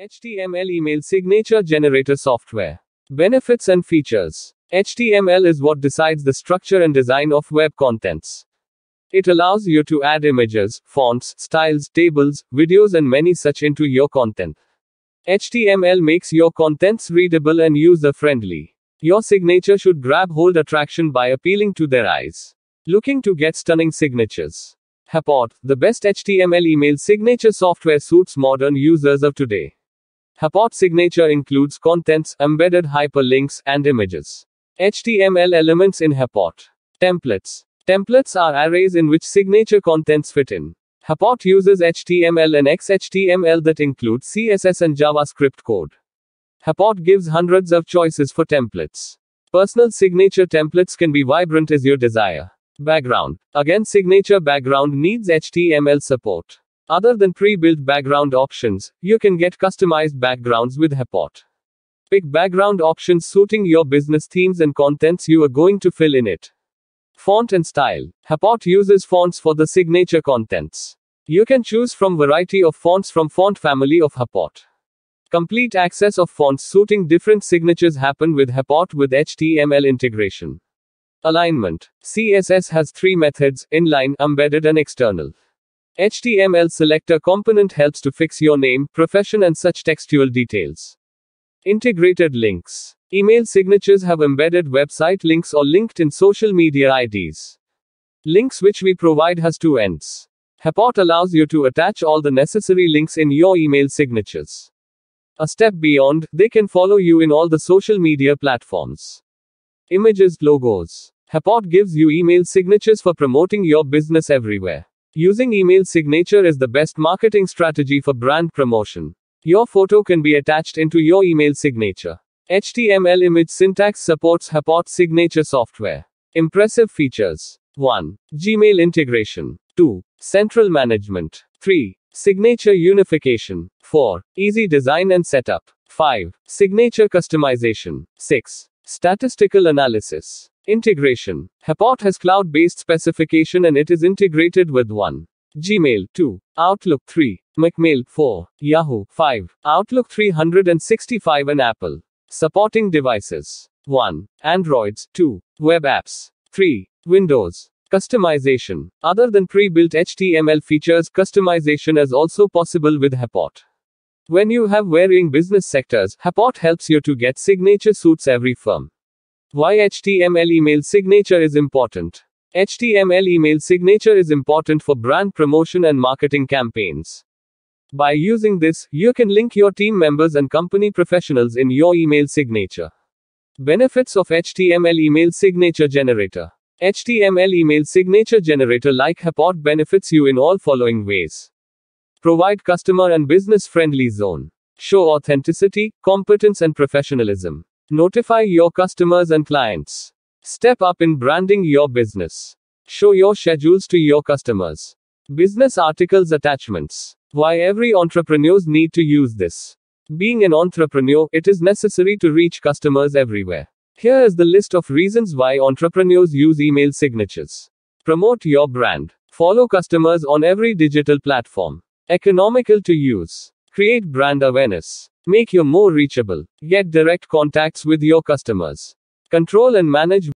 HTML Email Signature Generator Software. Benefits and features. HTML is what decides the structure and design of web contents. It allows you to add images, fonts, styles, tables, videos, and many such into your content. HTML makes your contents readable and user friendly. Your signature should grab hold attraction by appealing to their eyes. Looking to get stunning signatures? Haport, the best HTML email signature software suits modern users of today. Hapot signature includes contents, embedded hyperlinks, and images. HTML elements in Hapot. Templates. Templates are arrays in which signature contents fit in. Hapot uses HTML and XHTML that include CSS and JavaScript code. Hapot gives hundreds of choices for templates. Personal signature templates can be vibrant as your desire. Background. Again, signature background needs HTML support. Other than pre-built background options, you can get customized backgrounds with Hapot. Pick background options suiting your business themes and contents you are going to fill in it. Font and style. Hapot uses fonts for the signature contents. You can choose from variety of fonts from font family of Hapot. Complete access of fonts suiting different signatures happen with Hapot with HTML integration. Alignment. CSS has three methods, inline, embedded and external. HTML selector component helps to fix your name, profession and such textual details. Integrated links. Email signatures have embedded website links or linked in social media IDs. Links which we provide has two ends. Haport allows you to attach all the necessary links in your email signatures. A step beyond, they can follow you in all the social media platforms. Images, logos. Haport gives you email signatures for promoting your business everywhere. Using email signature is the best marketing strategy for brand promotion. Your photo can be attached into your email signature. HTML image syntax supports Hapot signature software. Impressive features 1. Gmail integration. 2. Central management. 3. Signature unification. 4. Easy design and setup. 5. Signature customization. 6. Statistical analysis. Integration. Hapot has cloud-based specification and it is integrated with 1. Gmail 2, Outlook 3, MacMail 4, Yahoo 5, Outlook 365 and Apple. Supporting devices 1. Androids 2. Web apps 3. Windows. Customization. Other than pre-built HTML features, customization is also possible with Hapot. When you have varying business sectors, Hapot helps you to get signature suits every firm. Why HTML email signature is important? HTML email signature is important for brand promotion and marketing campaigns. By using this, you can link your team members and company professionals in your email signature. Benefits of HTML email signature generator. HTML email signature generator like Haport benefits you in all following ways. Provide customer and business friendly zone. Show authenticity, competence and professionalism. Notify your customers and clients. Step up in branding your business. Show your schedules to your customers. Business articles attachments. Why every entrepreneurs need to use this. Being an entrepreneur, it is necessary to reach customers everywhere. Here is the list of reasons why entrepreneurs use email signatures. Promote your brand. Follow customers on every digital platform. Economical to use. Create brand awareness. Make you more reachable. Get direct contacts with your customers. Control and manage